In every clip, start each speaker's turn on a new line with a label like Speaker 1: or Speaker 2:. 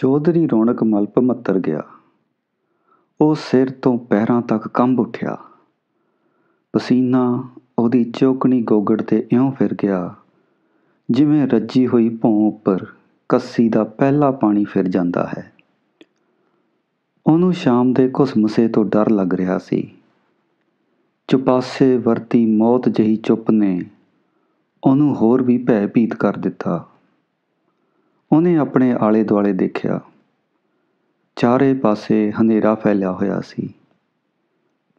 Speaker 1: ਚੌਧਰੀ ਰੌਣਕ ਮਲਪ ਮੱਤਰ ਗਿਆ ਉਹ ਸਿਰ ਤੋਂ ਪੈਰਾਂ ਤੱਕ ਕੰਬ ਉੱਠਿਆ ਪਸੀਨਾ ਉਹਦੀ ਚੌਕਣੀ ਗੋਗੜ ਤੇ ਇਉਂ ਫਿਰ ਗਿਆ ਜਿਵੇਂ ਰੱਜੀ ਹੋਈ ਭੌਂ ਉੱਪਰ ਕੱਸੀ ਦਾ ਪਹਿਲਾ ਪਾਣੀ ਫਿਰ ਜਾਂਦਾ ਹੈ ਉਹਨੂੰ ਸ਼ਾਮ ਦੇ ਘੁਸਮਸੇ ਤੋਂ ਡਰ ਲੱਗ ਰਿਹਾ ਸੀ ਚੁਪਾਸੇ ਵਰਤੀ ਮੌਤ ਜਹੀ ਚੁੱਪ ਨੇ ਉਹਨੂੰ ਹੋਰ ਵੀ ਭੈ ਭੀਤ ਕਰ ਦਿੱਤਾ ਉਹਨੇ ਆਪਣੇ ਆਲੇ ਦੁਆਲੇ ਦੇਖਿਆ ਚਾਰੇ ਪਾਸੇ ਹਨੇਰਾ ਫੈਲਿਆ ਹੋਇਆ ਸੀ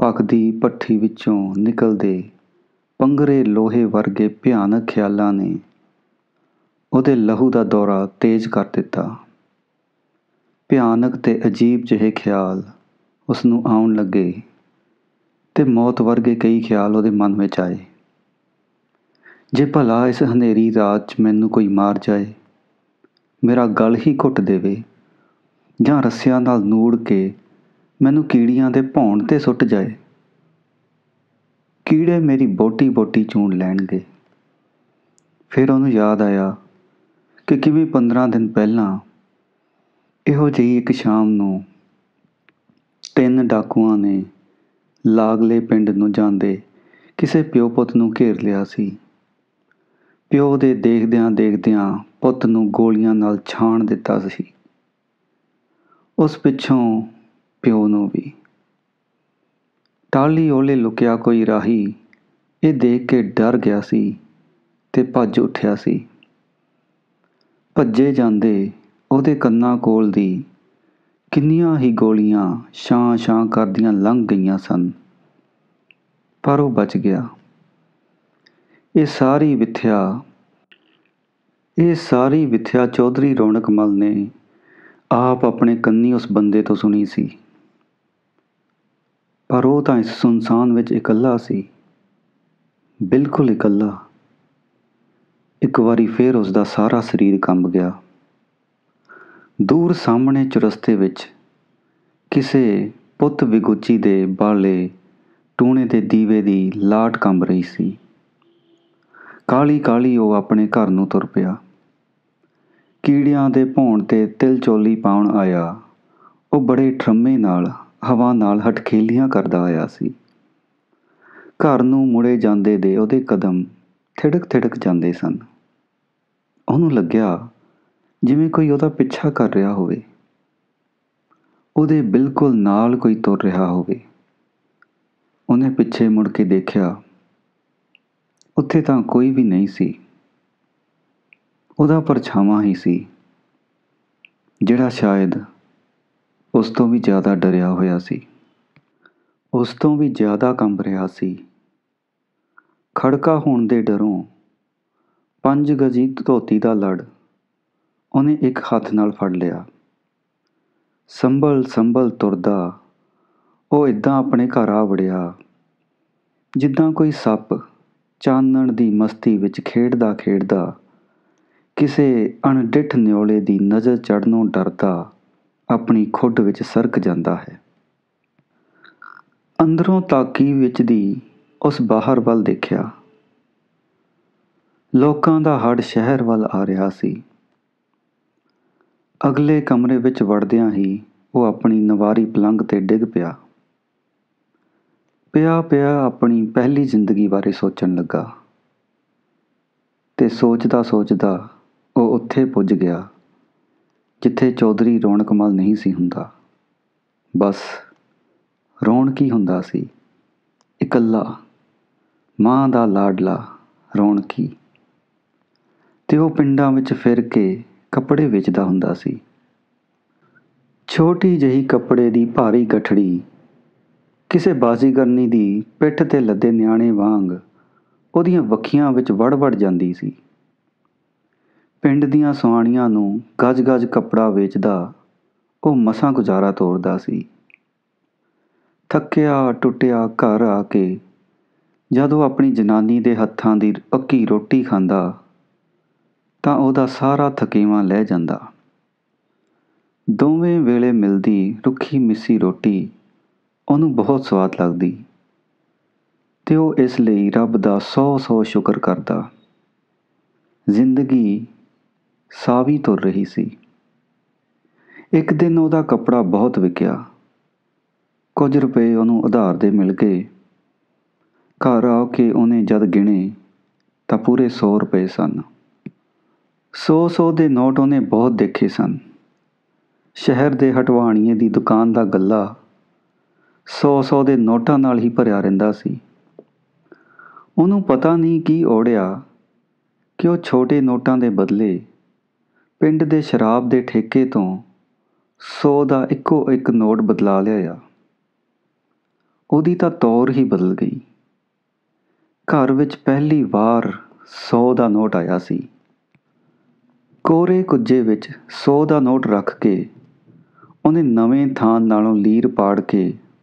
Speaker 1: ਭਖਦੀ ਪੱਠੀ ਵਿੱਚੋਂ ਨਿਕਲਦੇ ਪੰਗਰੇ ਲੋਹੇ ਵਰਗੇ ਭਿਆਨਕ ਖਿਆਲਾਂ ਨੇ ਉਹਦੇ ਲਹੂ ਦਾ ਦੌਰਾ ਤੇਜ਼ ਕਰ ਦਿੱਤਾ ਭਿਆਨਕ ਤੇ ਅਜੀਬ ਜਿਹੇ ਖਿਆਲ ਉਸ ਨੂੰ ਆਉਣ ਲੱਗੇ ਤੇ ਮੌਤ ਵਰਗੇ ਕਈ ਖਿਆਲ ਉਹਦੇ ਮਨ ਵਿੱਚ ਆਏ ਜੇ ਭਲਾ ਇਸ ਹਨੇਰੀ ਰਾਤ 'ਚ ਮੈਨੂੰ ਕੋਈ ਮਾਰ ਜਾਏ ਮੇਰਾ ਗਲ ਹੀ ਘੁੱਟ ਦੇਵੇ ਜਾਂ ਰੱਸਿਆਂ ਨਾਲ ਨੂੜ ਕੇ ਮੈਨੂੰ ਕੀੜੀਆਂ ਦੇ ਭੌਣ ਤੇ ਸੁੱਟ ਜਾਏ ਕੀੜੇ ਮੇਰੀ ਬੋਟੀ ਬੋਟੀ ਚੂਣ ਲੈਣਗੇ ਫਿਰ ਉਹਨੂੰ ਯਾਦ ਆਇਆ ਕਿ ਕਿਵੇਂ 15 ਦਿਨ ਪਹਿਲਾਂ ਇਹੋ ਜਿਹੀ ਇੱਕ ਸ਼ਾਮ ਨੂੰ ਤਿੰਨ ਡਾਕੂਆਂ ਨੇ ਲਾਗਲੇ ਪਿੰਡ ਨੂੰ ਜਾਂਦੇ ਕਿਸੇ ਪਿਓ ਪੁੱਤ ਨੂੰ ਘੇਰ ਲਿਆ ਸੀ ਪਿਓ ਦੇ ਦੇਖਦਿਆਂ ਦੇਖਦਿਆਂ ਪੁੱਤ ਨੂੰ ਗੋਲੀਆਂ ਨਾਲ ਛਾਣ ਦਿੱਤਾ ਸੀ ਉਸ ਪਿੱਛੋਂ ਪਿਓ ਨੂੰ ਵੀ ਟਾਲੀ ਓਲੇ ਲੁਕਿਆ ਕੋਈ ਰਾਹੀ ਇਹ ਦੇਖ ਕੇ ਡਰ ਗਿਆ ਸੀ ਤੇ ਭੱਜ ਉੱਠਿਆ ਸੀ ਭੱਜੇ ਜਾਂਦੇ ਉਹਦੇ ਕੰਨਾਂ ਕੋਲ ਦੀ ਕਿੰਨੀਆਂ ਹੀ ਗੋਲੀਆਂ ਛਾਂ ਛਾਂ ਕਰਦੀਆਂ ਲੰਘ ਗਈਆਂ ਸਨ ਪਰ ਉਹ ਬਚ ਗਿਆ ਇਹ ਸਾਰੀ ਵਿਥਿਆ ਇਹ ਸਾਰੀ ਵਿਥਿਆ ਚੌਧਰੀ ਰੌਣਕ ਮਲ ਨੇ ਆਪ ਆਪਣੇ ਕੰਨੀ ਉਸ ਬੰਦੇ ਤੋਂ ਸੁਣੀ ਸੀ ਪਰ ਉਹ ਤਾਂ ਇਸ ਸੁਨਸਾਨ ਵਿੱਚ ਇਕੱਲਾ ਸੀ ਬਿਲਕੁਲ ਇਕੱਲਾ ਇੱਕ ਵਾਰੀ ਫੇਰ ਉਸ ਦਾ ਸਾਰਾ ਸਰੀਰ ਕੰਬ ਗਿਆ ਦੂਰ ਸਾਹਮਣੇ ਚੁਰਸਤੇ ਵਿੱਚ ਕਿਸੇ ਪੁੱਤ ਵਿਗੋਚੀ ਦੇ ਬਾਲੇ ਟੂਣੇ ਦੇ ਦੀਵੇ ਦੀ ਲਾਟ ਕੰਬ ਰਹੀ ਸੀ ਕਾਲੀ-ਕਾਲੀ ਉਹ ਆਪਣੇ ਘਰ ਨੂੰ ਤੁਰ ਪਿਆ ਕੀੜਿਆਂ ਦੇ ਭੌਣ ਤੇ ਤਿਲ ਚੋਲੀ ਪਾਉਣ ਆਇਆ ਉਹ ਬੜੇ ਠਰਮੇ ਨਾਲ ਹਵਾ ਨਾਲ ਹਟਖੇਲੀਆਂ ਕਰਦਾ ਆਇਆ ਸੀ ਘਰ ਨੂੰ ਮੁੜੇ ਜਾਂਦੇ ਦੇ ਉਹਦੇ ਕਦਮ ਥਿੜਕ ਥਿੜਕ ਜਾਂਦੇ ਸਨ ਉਹਨੂੰ ਲੱਗਿਆ ਜਿਵੇਂ ਕੋਈ ਉਹਦਾ ਪਿੱਛਾ ਕਰ ਰਿਹਾ ਹੋਵੇ ਉਹਦੇ ਬਿਲਕੁਲ ਨਾਲ ਕੋਈ ਤੁਰ ਰਿਹਾ ਹੋਵੇ ਉਹਨੇ ਪਿੱਛੇ ਮੁੜ ਕੇ ਦੇਖਿਆ ਉੱਥੇ ਤਾਂ ਕੋਈ ਵੀ ਨਹੀਂ ਸੀ ਉਹਦਾ ਪਰਛਾਵਾਂ ਹੀ ਸੀ ਜਿਹੜਾ ਸ਼ਾਇਦ ਉਸ ਤੋਂ ਵੀ ਜ਼ਿਆਦਾ ਡਰਿਆ ਹੋਇਆ ਸੀ ਉਸ ਤੋਂ ਵੀ ਜ਼ਿਆਦਾ ਕੰਬ ਰਿਹਾ ਸੀ ਖੜਕਾ ਹੋਣ ਦੇ ਡਰੋਂ ਪੰਜ ਗਜੀ ਧੋਤੀ ਦਾ ਲੜ ਉਹਨੇ ਇੱਕ ਹੱਥ ਨਾਲ ਫੜ ਲਿਆ ਸੰਭਲ ਸੰਭਲ ਤੁਰਦਾ ਉਹ ਇਦਾਂ ਆਪਣੇ ਘਰ ਆ ਵੜਿਆ ਜਿੱਦਾਂ ਕੋਈ ਸੱਪ ਚਾਨਣ ਦੀ ਮਸਤੀ ਵਿੱਚ ਖੇਡਦਾ ਖੇਡਦਾ ਕਿਸੇ ਅਣਡਿੱਠ ਨਿਓਲੇ ਦੀ ਨਜ਼ਰ ਚੜਨੋਂ ਡਰਦਾ ਆਪਣੀ ਖੁੱਡ ਵਿੱਚ ਸਰਕ ਜਾਂਦਾ ਹੈ ਅੰਦਰੋਂ ਤਾਕੀ ਵਿੱਚ ਦੀ ਉਸ ਬਾਹਰ ਵੱਲ ਦੇਖਿਆ ਲੋਕਾਂ ਦਾ ਹੜ ਸ਼ਹਿਰ ਵੱਲ ਆ ਰਿਹਾ ਸੀ ਅਗਲੇ ਕਮਰੇ ਵਿੱਚ ਵੜਦਿਆਂ ਹੀ ਉਹ ਆਪਣੀ ਨਵਾਰੀ ਪਲੰਗ ਤੇ ਡਿੱਗ ਪਿਆ ਪਿਆ ਪਿਆ ਆਪਣੀ ਪਹਿਲੀ ਜ਼ਿੰਦਗੀ ਬਾਰੇ ਸੋਚਣ ਲੱਗਾ ਤੇ ਸੋਚਦਾ ਸੋਚਦਾ ਉਹ ਉੱਥੇ ਪੁੱਜ ਗਿਆ ਜਿੱਥੇ ਚੌਧਰੀ ਰੌਣਕਮਲ ਨਹੀਂ ਸੀ ਹੁੰਦਾ ਬਸ ਰੌਣਕ ਹੀ ਹੁੰਦਾ ਸੀ ਇਕੱਲਾ ਮਾਂ ਦਾ ਲਾਡਲਾ ਰੌਣਕੀ ਤੇ ਉਹ ਪਿੰਡਾਂ ਵਿੱਚ ਫਿਰ ਕੇ ਕੱਪੜੇ ਵੇਚਦਾ ਹੁੰਦਾ ਸੀ ਛੋਟੀ ਜਹੀ ਕੱਪੜੇ ਦੀ ਭਾਰੀ ਗਠੜੀ ਕਿਸੇ ਬਾਜ਼ੀਗਰਨੀ ਦੀ ਪਿੱਠ ਤੇ ਲੱਦੇ ਨਿਆਣੇ ਵਾਂਗ ਉਹਦੀਆਂ ਵੱਖੀਆਂ ਵਿੱਚ ਵੜ-ਵੜ ਜਾਂਦੀ ਸੀ ਪਿੰਡ ਦੀਆਂ ਸੁਆਣੀਆਂ ਨੂੰ ਗੱਜ-ਗੱਜ ਕੱਪੜਾ ਵੇਚਦਾ ਉਹ ਮਸਾਂ ਗੁਜ਼ਾਰਾ ਤੋਰਦਾ ਸੀ ਥੱਕਿਆ ਟੁੱਟਿਆ ਘਰ ਆ ਕੇ ਜਦੋਂ ਆਪਣੀ ਜਨਾਨੀ ਦੇ ਹੱਥਾਂ ਦੀ ਅੱਕੀ ਰੋਟੀ ਖਾਂਦਾ ਤਾਂ ਉਹਦਾ ਸਾਰਾ ਥਕੇਵਾ ਲਹਿ ਜਾਂਦਾ ਦੋਵੇਂ ਵੇਲੇ ਮਿਲਦੀ ਰੁੱਖੀ ਮਿੱਸੀ ਰੋਟੀ ਉਹਨੂੰ ਬਹੁਤ ਸਵਾਦ ਲੱਗਦੀ ਤੇ ਉਹ ਇਸ ਲਈ ਰੱਬ ਦਾ ਸੌ ਸੌ ਸ਼ੁਕਰ ਕਰਦਾ ਜ਼ਿੰਦਗੀ ਸਾਵੀ ਤੁਰ ਰਹੀ ਸੀ ਇੱਕ ਦਿਨ ਉਹਦਾ ਕੱਪੜਾ ਬਹੁਤ ਵਿਕਿਆ ਕੁਝ ਰੁਪਏ ਉਹਨੂੰ ਉਧਾਰ ਦੇ ਮਿਲ ਗਏ ਘਰ ਆ ਕੇ ਉਹਨੇ ਜਦ ਗਿਣੇ ਤਾਂ ਪੂਰੇ 100 ਰੁਪਏ ਸਨ 100-100 ਦੇ ਨੋਟ ਉਹਨੇ ਬਹੁਤ ਦੇਖੇ ਸਨ ਸ਼ਹਿਰ ਦੇ ਹਟਵਾਣੀਏ ਦੀ ਦੁਕਾਨ ਦਾ ਗੱਲਾ 100-100 ਦੇ ਨੋਟਾਂ ਨਾਲ ਹੀ ਭਰਿਆ ਰਹਿੰਦਾ ਸੀ ਉਹਨੂੰ ਪਤਾ ਨਹੀਂ ਕੀ ਔੜਿਆ ਕਿ ਉਹ ਛੋਟੇ ਨੋਟਾਂ ਦੇ ਬਦਲੇ ਪਿੰਡ ਦੇ ਸ਼ਰਾਬ ਦੇ ਠੇਕੇ ਤੋਂ 100 ਦਾ ਇੱਕੋ ਇੱਕ ਨੋਟ ਬਦਲਾ ਲਿਆ ਆ ਉਹਦੀ ਤਾਂ ਤੌਰ ਹੀ ਬਦਲ ਗਈ ਘਰ ਵਿੱਚ ਪਹਿਲੀ ਵਾਰ 100 ਦਾ ਨੋਟ ਆਇਆ ਸੀ ਕੋਰੇ ਕੁੱਜੇ ਵਿੱਚ 100 ਦਾ ਨੋਟ ਰੱਖ ਕੇ ਉਹਨੇ ਨਵੇਂ ਥਾਂ ਨਾਲੋਂ ਲੀਰ ਪਾੜ ਕੇ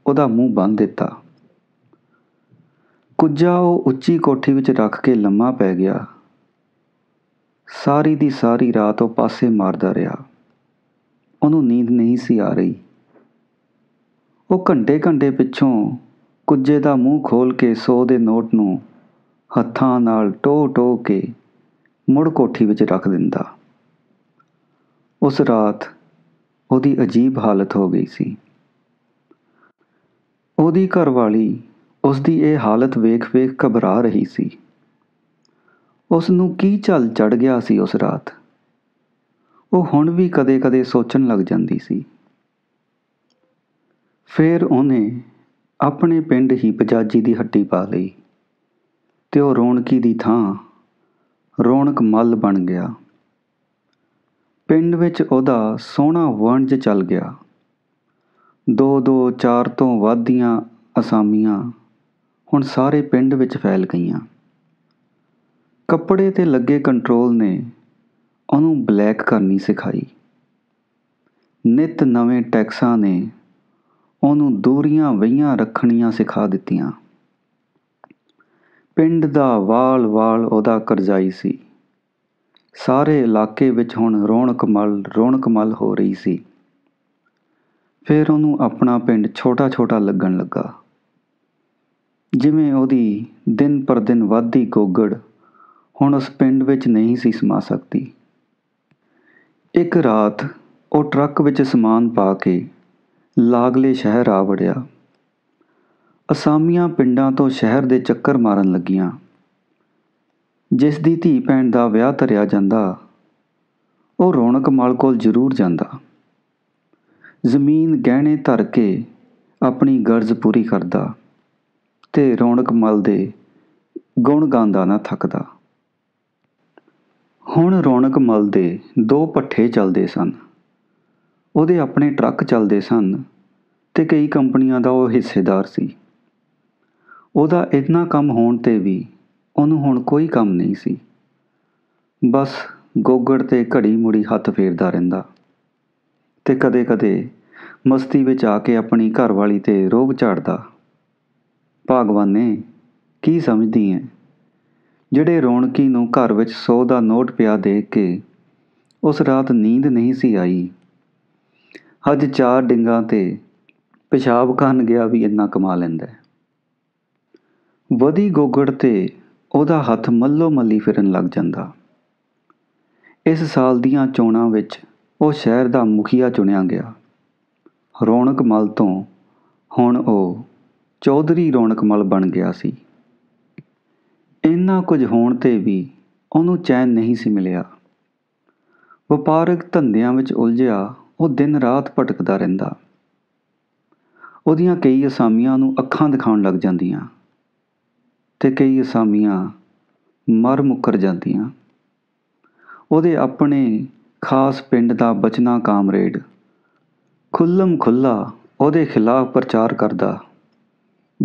Speaker 1: ਉਹਦਾ ਮੂੰਹ ਬੰਨ ਦਿੱਤਾ ਕੁੱਜਾ ਉਹ ਉੱਚੀ ਕੋਠੀ ਵਿੱਚ ਰੱਖ ਕੇ ਲੰਮਾ ਪੈ ਗਿਆ ਸਾਰੀ ਦੀ ਸਾਰੀ ਰਾਤ ਉਹ ਪਾਸੇ ਮਾਰਦਾ ਰਿਹਾ ਉਹਨੂੰ ਨੀਂਦ ਨਹੀਂ ਸੀ ਆ ਰਹੀ ਉਹ ਘੰਟੇ ਘੰਟੇ ਪਿੱਛੋਂ ਕੁੱਜੇ ਦਾ ਮੂੰਹ ਖੋਲ ਕੇ 100 ਦੇ ਨੋਟ ਨੂੰ ਹੱਥਾਂ ਨਾਲ ਟੋ ਟੋ ਕੇ ਮੁੜ ਕੋਠੀ ਵਿੱਚ ਰੱਖ ਦਿੰਦਾ ਉਸ ਰਾਤ ਉਹਦੀ ਅਜੀਬ ਹਾਲਤ ਹੋ ਗਈ ਸੀ ਉਹਦੀ ਘਰਵਾਲੀ ਉਸਦੀ ਇਹ ਹਾਲਤ ਵੇਖ-ਵੇਖ ਘਬਰਾ ਰਹੀ ਸੀ ਉਸ ਨੂੰ ਕੀ ਚੱਲ ਚੜ ਗਿਆ ਸੀ ਉਸ ਰਾਤ ਉਹ ਹੁਣ ਵੀ ਕਦੇ-ਕਦੇ ਸੋਚਣ ਲੱਗ ਜਾਂਦੀ ਸੀ ਫਿਰ ਉਹਨੇ ਆਪਣੇ ਪਿੰਡ ਹੀ ਪਜਾਜੀ ਦੀ ਹੱਟੀ ਪਾ ਲਈ ਤੇ ਉਹ ਰੌਣਕੀ ਦੀ ਥਾਂ ਰੌਣਕ ਮੱਲ ਬਣ ਗਿਆ ਪਿੰਡ ਵਿੱਚ ਉਹਦਾ ਸੋਹਣਾ ਵਣਜ ਚੱਲ ਗਿਆ ਦੋ ਦੋ ਚਾਰ ਤੋਂ ਵੱਧ ਦੀਆਂ ਅਸਾਮੀਆਂ ਹੁਣ ਸਾਰੇ ਪਿੰਡ ਵਿੱਚ ਫੈਲ ਗਈਆਂ ਕੱਪੜੇ ਤੇ ਲੱਗੇ ਕੰਟਰੋਲ ਨੇ ਉਹਨੂੰ ਬਲੈਕ ਕਰਨੀ ਸਿਖਾਈ ਨਿਤ ਨਵੇਂ ਟੈਕਸਾਂ ਨੇ ਉਹਨੂੰ ਦੂਰੀਆਂ ਵਈਆਂ ਰੱਖਣੀਆਂ ਸਿਖਾ ਦਿੱਤੀਆਂ ਪਿੰਡ ਦਾ ਵਾਲ-ਵਾਲ ਉਹਦਾ ਕਰਜ਼ਾਈ ਸੀ ਸਾਰੇ ਇਲਾਕੇ ਵਿੱਚ ਹੁਣ ਰੌਣਕ ਮਲ ਰੌਣਕ ਮਲ ਹੋ ਰਹੀ ਸੀ ਫਿਰ ਉਹਨੂੰ ਆਪਣਾ ਪਿੰਡ ਛੋਟਾ-ਛੋਟਾ ਲੱਗਣ ਲੱਗਾ ਜਿਵੇਂ ਉਹਦੀ ਦਿਨ ਪਰ ਦਿਨ ਵੱਧਦੀ ਗੋਗੜ ਹੁਣ ਉਸ ਪਿੰਡ ਵਿੱਚ ਨਹੀਂ ਸੀ ਸਮਾ ਸਕਦੀ ਇੱਕ ਰਾਤ ਉਹ ਟਰੱਕ ਵਿੱਚ ਸਮਾਨ ਪਾ ਕੇ ਲਾਗਲੇ ਸ਼ਹਿਰ ਆ ਵੜਿਆ ਅਸਾਮੀਆਂ ਪਿੰਡਾਂ ਤੋਂ ਸ਼ਹਿਰ ਦੇ ਚੱਕਰ ਮਾਰਨ ਲੱਗੀਆਂ ਜਿਸ ਦੀ ਧੀ ਪੈਣ ਦਾ ਵਿਆਹ ਧਰਿਆ ਜਾਂਦਾ ਉਹ ਰੌਣਕ ਮਾਲ ਕੋਲ ਜ਼ਰੂਰ ਜਾਂਦਾ ਜ਼ਮੀਨ ਗਹਿਣੇ ਧਰ ਕੇ ਆਪਣੀ ਗਰਜ਼ ਪੂਰੀ ਕਰਦਾ ਤੇ ਰੌਣਕ ਮਲ ਦੇ ਗੁਣ ਗਾਉਂਦਾ ਨਾ ਥੱਕਦਾ ਹੁਣ ਰੌਣਕ ਮਲ ਦੇ ਦੋ ਪੱਠੇ ਚੱਲਦੇ ਸਨ ਉਹਦੇ ਆਪਣੇ ਟਰੱਕ ਚੱਲਦੇ ਸਨ ਤੇ ਕਈ ਕੰਪਨੀਆਂ ਦਾ ਉਹ ਹਿੱਸੇਦਾਰ ਸੀ ਉਹਦਾ ਇਤਨਾ ਕੰਮ ਹੋਣ ਤੇ ਵੀ ਉਹਨੂੰ ਹੁਣ ਕੋਈ ਕੰਮ ਨਹੀਂ ਸੀ ਬਸ ਗੋਗੜ ਤੇ ਘੜੀ ਮੁੜੀ ਹੱਥ ਫੇਰਦਾ ਰਹਿੰਦਾ ਤੇ ਕਦੇ-ਕਦੇ ਮਸਤੀ ਵਿੱਚ ਆ ਕੇ ਆਪਣੀ ਘਰਵਾਲੀ ਤੇ ਰੋਬ ਝਾੜਦਾ ਨੇ ਕੀ ਸਮਝਦੀ ਐ ਜਿਹੜੇ ਰੌਣਕੀ ਨੂੰ ਘਰ ਵਿੱਚ ਸੋ ਦਾ ਨੋਟ ਪਿਆ ਦੇਖ ਕੇ ਉਸ ਰਾਤ ਨੀਂਦ ਨਹੀਂ ਸੀ ਆਈ ਅੱਜ ਚਾਰ ਡਿੰਗਾਂ ਤੇ ਪਿਸ਼ਾਬ ਕਰਨ ਗਿਆ ਵੀ ਇੰਨਾ ਕਮਾ ਲੈਂਦਾ ਵਧੀ ਗੋਗੜ ਤੇ ਉਹਦਾ ਹੱਥ ਮੱਲੋ ਮੱਲੀ ਫਿਰਨ ਲੱਗ ਜਾਂਦਾ ਇਸ ਸਾਲ ਦੀਆਂ ਚੋਣਾਂ ਵਿੱਚ ਉਹ ਸ਼ਹਿਰ ਦਾ ਮੁਖੀਆ ਚੁਣਿਆ ਗਿਆ ਰੌਣਕ ਮਲ ਤੋਂ ਹੁਣ ਉਹ ਚੌਧਰੀ ਰੌਣਕ ਮਲ ਬਣ ਗਿਆ ਸੀ ਇੰਨਾ ਕੁਝ ਹੋਣ ਤੇ ਵੀ ਉਹਨੂੰ ਚੈਨ ਨਹੀਂ ਸੀ ਮਿਲਿਆ ਵਪਾਰਕ ਧੰਦਿਆਂ ਵਿੱਚ ਉਲਝਿਆ ਉਹ ਦਿਨ ਰਾਤ ਭਟਕਦਾ ਰਹਿੰਦਾ ਉਹਦੀਆਂ ਕਈ ਅਸਾਮੀਆਂ ਨੂੰ ਅੱਖਾਂ ਦਿਖਾਉਣ ਲੱਗ ਜਾਂਦੀਆਂ ਤੇ ਕਈ ਅਸਾਮੀਆਂ ਮਰ ਮੁੱਕਰ ਜਾਂਦੀਆਂ ਉਹਦੇ ਆਪਣੇ ਖਾਸ ਪਿੰਡ ਦਾ ਬਚਨਾ ਕਾਮਰੇਡ ਖੁੱਲਮ ਖੁੱਲਾ ਉਹਦੇ ਖਿਲਾਫ ਪ੍ਰਚਾਰ ਕਰਦਾ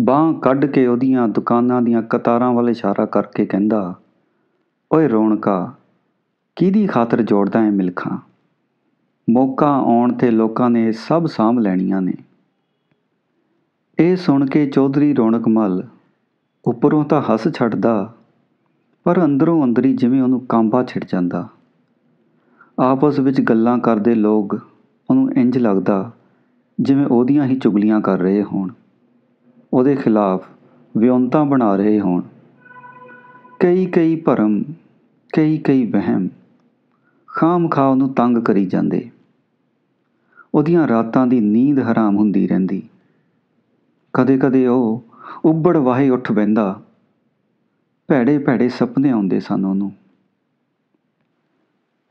Speaker 1: ਬਾਹ ਕੱਢ ਕੇ ਉਹਦੀਆਂ ਦੁਕਾਨਾਂ ਦੀਆਂ ਕਤਾਰਾਂ ਵੱਲ ਇਸ਼ਾਰਾ ਕਰਕੇ ਕਹਿੰਦਾ ਓਏ ਰੌਣਕਾ ਕਿਹਦੀ ਖਾਤਰ ਜੋੜਦਾ ਐ ਮਿਲਖਾਂ ਮੌਕਾ ਆਉਣ ਤੇ ਲੋਕਾਂ ਨੇ ਸਭ ਸਾਂਭ ਲੈਣੀਆਂ ਨੇ ਇਹ ਸੁਣ ਕੇ ਚੌਧਰੀ ਰੌਣਕ ਮੱਲ ਉੱਪਰੋਂ ਤਾਂ ਹੱਸ ਛੱਡਦਾ ਪਰ ਅੰਦਰੋਂ ਅੰਦਰੀ ਜਿਵੇਂ ਉਹਨੂੰ ਕਾਂਬਾ ਛਿੜ ਜਾਂਦਾ ਆਪਸ ਵਿੱਚ ਗੱਲਾਂ ਕਰਦੇ ਲੋਕ ਉਹਨੂੰ ਇੰਜ ਲੱਗਦਾ ਜਿਵੇਂ ਉਹਦੀਆਂ ਹੀ ਚੁਗਲੀਆਂ ਕਰ ਰਹੇ ਹੋਣ ਉਹਦੇ ਖਿਲਾਫ ਵਿਉਂਤਾਂ ਬਣਾ ਰਹੇ ਹੋਣ ਕਈ ਕਈ ਭਰਮ ਕਈ ਕਈ ਵਹਿਮ ਖਾਮ ਖਾ ਉਹਨੂੰ ਤੰਗ ਕਰੀ ਜਾਂਦੇ ਉਹਦੀਆਂ ਰਾਤਾਂ ਦੀ ਨੀਂਦ ਹਰਾਮ ਹੁੰਦੀ ਰਹਿੰਦੀ ਕਦੇ-ਕਦੇ ਉਹ ਉੱਬੜ ਵਾਹੇ ਉੱਠ ਬੈੰਦਾ ਭੈੜੇ ਭੈੜੇ ਸੁਪਨੇ ਆਉਂਦੇ ਸਨ ਉਹਨੂੰ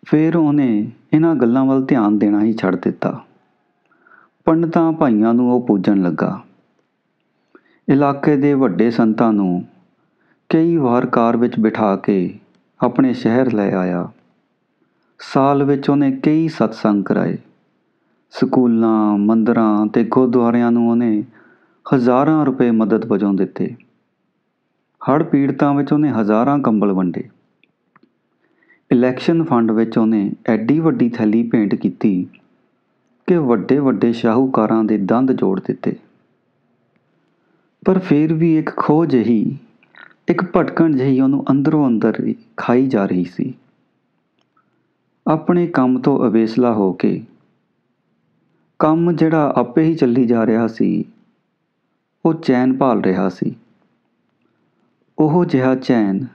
Speaker 1: ਫੇਰ ਉਹਨੇ ਇਹਨਾਂ ਗੱਲਾਂ ਵੱਲ ਧਿਆਨ ਦੇਣਾ ਹੀ ਛੱਡ ਦਿੱਤਾ ਪੰਡਤਾਂ ਭਾਈਆਂ ਨੂੰ ਉਹ ਪੂਜਣ ਲੱਗਾ ਇਲਾਕੇ ਦੇ ਵੱਡੇ ਸੰਤਾਂ ਨੂੰ ਕਈ ਵਾਰ ਕਾਰ ਵਿੱਚ ਬਿਠਾ ਕੇ ਆਪਣੇ ਸ਼ਹਿਰ ਲੈ ਆਇਆ ਸਾਲ ਵਿੱਚ ਉਹਨੇ ਕਈ ਸਤਸੰਗ ਕਰਾਏ ਸਕੂਲਾਂ ਮੰਦਰਾਂ ਤੇ ਗੁਰਦੁਆਰਿਆਂ ਨੂੰ ਉਹਨੇ ਹਜ਼ਾਰਾਂ ਰੁਪਏ ਮਦਦ ਵਜੋਂ ਦਿੱਤੇ ਹੜ ਪੀੜਤਾਂ ਵਿੱਚ ਉਹਨੇ ਹਜ਼ਾਰਾਂ ਕੰਬਲ ਵੰਡੇ ਇਲੈਕਸ਼ਨ ਫੰਡ ਵਿੱਚ ਉਹਨੇ ਐਡੀ ਵੱਡੀ ਥੈਲੀ ਪੇਂਟ ਕੀਤੀ ਕਿ ਵੱਡੇ ਵੱਡੇ ਸ਼ਾਹੂਕਾਰਾਂ ਦੇ ਦੰਦ ਜੋੜ ਦਿੱਤੇ ਪਰ ਫਿਰ ਵੀ ਇੱਕ ਖੋਜ ਹੀ ਇੱਕ ਭਟਕਣ ਜਿਹੀ ਉਹਨੂੰ ਅੰਦਰੋਂ ਅੰਦਰ ਖਾਈ ਜਾ ਰਹੀ ਸੀ ਆਪਣੇ ਕੰਮ ਤੋਂ ਅਵੇਸਲਾ ਹੋ ਕੇ ਕੰਮ ਜਿਹੜਾ ਆਪੇ ਹੀ ਚੱਲੀ ਜਾ ਰਿਹਾ ਸੀ ਉਹ ਚੈਨ ਭਾਲ ਰਿਹਾ ਸੀ ਉਹ ਜਿਹਾ ਚੈਨ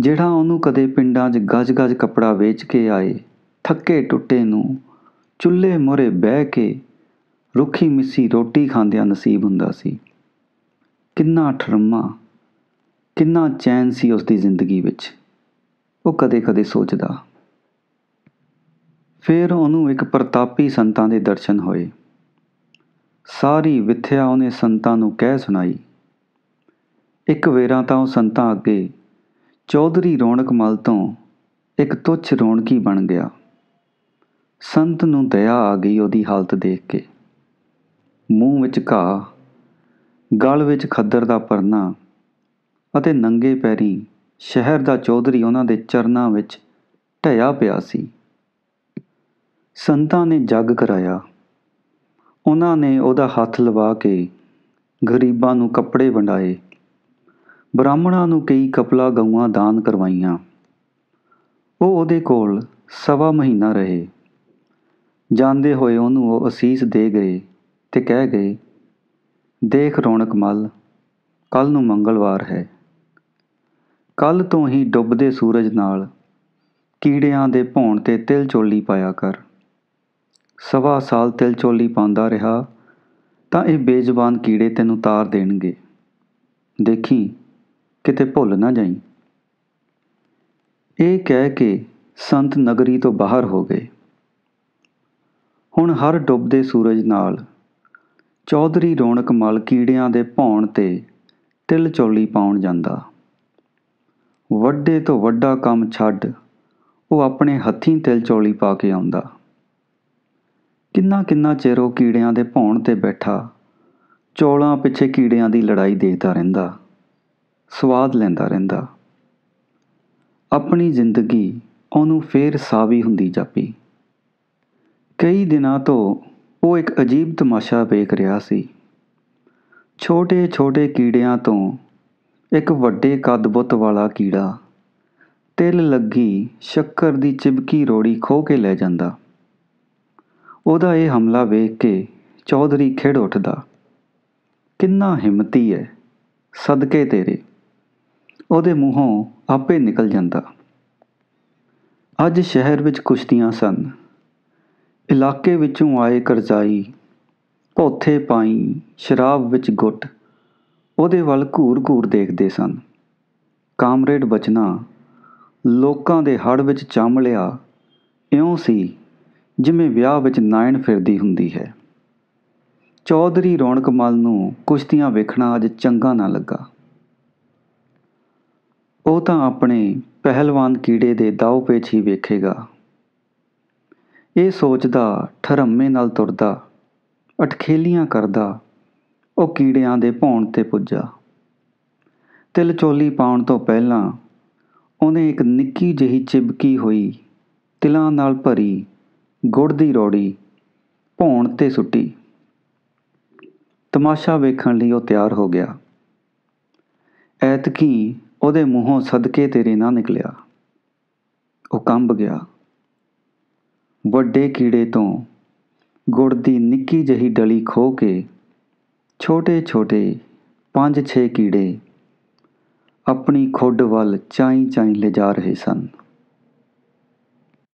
Speaker 1: ਜਿਹੜਾ ਉਹਨੂੰ ਕਦੇ ਪਿੰਡਾਂ 'ਚ ਗਜ-ਗਜ ਕੱਪੜਾ ਵੇਚ ਕੇ ਆਏ ਥੱਕੇ ਟੁੱਟੇ ਨੂੰ ਚੁੱਲ੍ਹੇ ਮੋਰੇ ਬਹਿ ਕੇ ਰੁੱਖੀ ਮਿੱਸੀ ਰੋਟੀ ਖਾਂਦਿਆਂ ਨਸੀਬ ਹੁੰਦਾ ਸੀ ਕਿੰਨਾ ਠਰਮਾ ਕਿੰਨਾ ਚੈਨ ਸੀ ਉਸ ਦੀ ਜ਼ਿੰਦਗੀ ਵਿੱਚ ਉਹ ਕਦੇ-ਕਦੇ ਸੋਚਦਾ ਫਿਰ ਉਹਨੂੰ ਇੱਕ ਪ੍ਰਤਾਪੀ ਸੰਤਾਂ ਦੇ ਦਰਸ਼ਨ ਹੋਏ ਸਾਰੀ ਵਿਥਿਆ ਉਹਨੇ ਸੰਤਾਂ ਨੂੰ ਕਹਿ ਸੁਣਾਈ ਇੱਕ ਵੇਰਾ ਤਾਂ ਉਹ ਸੰਤਾਂ ਅੱਗੇ ਚੌਧਰੀ ਰੌਣਕ ਮਲ ਤੋਂ ਇੱਕ ਤੁੱਛ ਰੌਣਕੀ ਬਣ ਗਿਆ ਸੰਤ ਨੂੰ ਦਇਆ ਆ ਗਈ ਉਹਦੀ ਹਾਲਤ ਦੇਖ ਕੇ ਮੂੰਹ ਵਿੱਚ ਘਾ ਗਲ ਵਿੱਚ ਖੱਦਰ ਦਾ ਪਰਨਾ ਅਤੇ ਨੰਗੇ ਪੈਰੀ ਸ਼ਹਿਰ ਦਾ ਚੌਧਰੀ ਉਹਨਾਂ ਦੇ ਚਰਨਾਂ ਵਿੱਚ ਢਿਆ ਪਿਆ ਸੀ ਸੰਤਾਂ ਨੇ ਜੱਗ ਕਰਾਇਆ ਉਹਨਾਂ ਨੇ ਉਹਦਾ ਹੱਥ ਲਵਾ ਕੇ ਗਰੀਬਾਂ ਨੂੰ ਕੱਪੜੇ ਵੰਡਾਏ ਬ੍ਰਾਹਮਣਾਂ ਨੂੰ ਕਈ ਕਪਲਾ ਗਊਆਂ ਦਾਨ ਕਰਵਾਈਆਂ ਉਹ ਉਹਦੇ ਕੋਲ ਸਵਾ ਮਹੀਨਾ ਰਹੇ ਜਾਂਦੇ ਹੋਏ ਉਹਨੂੰ ਉਹ ਅਸੀਸ ਦੇ ਗਏ ਤੇ ਕਹਿ ਗਏ ਦੇਖ ਰੌਣਕ ਮਲ ਕੱਲ ਨੂੰ ਮੰਗਲਵਾਰ ਹੈ ਕੱਲ ਤੋਂ ਹੀ ਡੁੱਬਦੇ ਸੂਰਜ ਨਾਲ ਕੀੜਿਆਂ ਦੇ ਭੌਣ ਤੇ ਤਿਲ ਚੋਲੀ ਪਾਇਆ ਕਰ ਸਵਾ ਸਾਲ ਤਿਲ ਚੋਲੀ ਪਾਉਂਦਾ ਰਿਹਾ ਤਾਂ ਇਹ ਬੇਜ਼ਬਾਨ ਕੀੜੇ ਤੈਨੂੰ ਤਾਰ ਦੇਣਗੇ ਦੇਖੀ ਕਿਤੇ ਭੁੱਲ ਨਾ ਜਾਈ ਇਹ ਕਹਿ ਕੇ ਸੰਤ ਨਗਰੀ ਤੋਂ ਬਾਹਰ ਹੋ ਗਏ ਹੁਣ ਹਰ ਡੁੱਬਦੇ ਸੂਰਜ ਨਾਲ ਚੌਧਰੀ ਰੌਣਕ ਮਲ ਕੀੜਿਆਂ ਦੇ ਭੌਣ ਤੇ ਤਿਲ ਚੌਲੀ ਪਾਉਣ ਜਾਂਦਾ ਵੱਡੇ ਤੋਂ ਵੱਡਾ ਕੰਮ ਛੱਡ ਉਹ ਆਪਣੇ ਹੱਥੀਂ ਤਿਲ ਚੌਲੀ ਪਾ ਕੇ ਆਉਂਦਾ ਕਿੰਨਾ ਕਿੰਨਾ ਚਿਰ ਉਹ ਕੀੜਿਆਂ ਦੇ ਭੌਣ ਤੇ ਬੈਠਾ ਚੌਲਾਂ ਪਿੱਛੇ ਕੀੜਿਆਂ ਦੀ ਲੜਾਈ ਦੇਖਦਾ ਰਹਿੰਦਾ ਸਵਾਦ ਲੈਂਦਾ ਰਹਿੰਦਾ ਆਪਣੀ ਜ਼ਿੰਦਗੀ ਉਹਨੂੰ ਫੇਰ ਸਾਵੀ ਹੁੰਦੀ ਜਾਪੀ ਕਈ ਦਿਨਾਂ ਤੋਂ ਉਹ ਇੱਕ ਅਜੀਬ ਤਮਾਸ਼ਾ ਵੇਖ ਰਿਹਾ ਸੀ ਛੋਟੇ-ਛੋਟੇ ਕੀੜਿਆਂ ਤੋਂ ਇੱਕ ਵੱਡੇ ਕੱਦ ਬੁੱਤ ਵਾਲਾ ਕੀੜਾ ਤਿਲ ਲੱਗੀ ਸ਼ੱਕਰ ਦੀ ਚਿਬਕੀ ਰੋੜੀ ਖੋ ਕੇ ਲੈ ਜਾਂਦਾ ਉਹਦਾ ਇਹ ਹਮਲਾ ਵੇਖ ਕੇ ਚੌਧਰੀ ਖੇੜ ਉੱਠਦਾ ਕਿੰਨਾ ਹਿੰਮਤੀ ਹੈ ਸਦਕੇ ਤੇਰੇ ਉਹਦੇ ਮੂੰਹੋਂ ਆਪੇ ਨਿਕਲ ਜਾਂਦਾ ਅੱਜ ਸ਼ਹਿਰ ਵਿੱਚ ਕੁਸ਼ਤੀਆਂ ਸਨ ਇਲਾਕੇ ਵਿੱਚੋਂ ਆਏ ਕਰਜ਼ਾਈ ਪੋਥੇ ਪਾਈ ਸ਼ਰਾਬ ਵਿੱਚ ਗੁੱਟ ਉਹਦੇ ਵੱਲ ਘੂਰ-ਘੂਰ ਦੇਖਦੇ ਸਨ ਕਾਮਰੇਡ ਬਚਨਾ ਲੋਕਾਂ ਦੇ ਹੜ ਵਿੱਚ ਚੰਮ ਲਿਆ ਇਉਂ ਸੀ ਜਿਵੇਂ ਵਿਆਹ ਵਿੱਚ ਨਾਇਣ ਫਿਰਦੀ ਹੁੰਦੀ ਹੈ ਚੌਧਰੀ ਰੌਣਕਮਲ ਨੂੰ ਕੁਸ਼ਤੀਆਂ ਵੇਖਣਾ ਅੱਜ ਚੰਗਾ ਨਾ ਲੱਗਾ ਉਹ ਤਾਂ ਆਪਣੇ ਪਹਿਲਵਾਨ ਕੀੜੇ ਦੇ ਦਾਅ ਪੇਚ ਹੀ ਵੇਖੇਗਾ ਇਹ ਸੋਚਦਾ ਠਰਮੇ ਨਾਲ ਤੁਰਦਾ ਅਟਖੇਲੀਆਂ ਕਰਦਾ ਉਹ ਕੀੜਿਆਂ ਦੇ ਭੌਣ ਤੇ ਪੁੱਜਾ ਤਿਲ ਚੋਲੀ ਪਾਉਣ ਤੋਂ ਪਹਿਲਾਂ ਉਹਨੇ ਇੱਕ ਨਿੱਕੀ ਜਿਹੀ ਚਿਬਕੀ ਹੋਈ ਤਿਲਾਂ ਨਾਲ ਭਰੀ ਗੁੜ ਦੀ ਰੋੜੀ ਭੌਣ ਤੇ ਸੁੱਟੀ ਤਮਾਸ਼ਾ ਵੇਖਣ ਲਈ ਉਹ ਤਿਆਰ ਹੋ ਗਿਆ ਐਤਕੀ ਉਹਦੇ ਮੂੰਹੋਂ ਸਦਕੇ ਤੇਰੇ ਨਾ ਨਿਕਲਿਆ ਉਹ ਕੰਬ ਗਿਆ ਵੱਡੇ ਕੀੜੇ ਤੋਂ ਗੁੜ ਦੀ ਨਿੱਕੀ ਜਹੀ ਡਲੀ ਖੋ ਕੇ ਛੋਟੇ ਛੋਟੇ 5-6 ਕੀੜੇ ਆਪਣੀ ਖੁੱਡ ਵੱਲ ਚਾਈ ਚਾਈ ਲਿਜਾ ਰਹੇ ਸਨ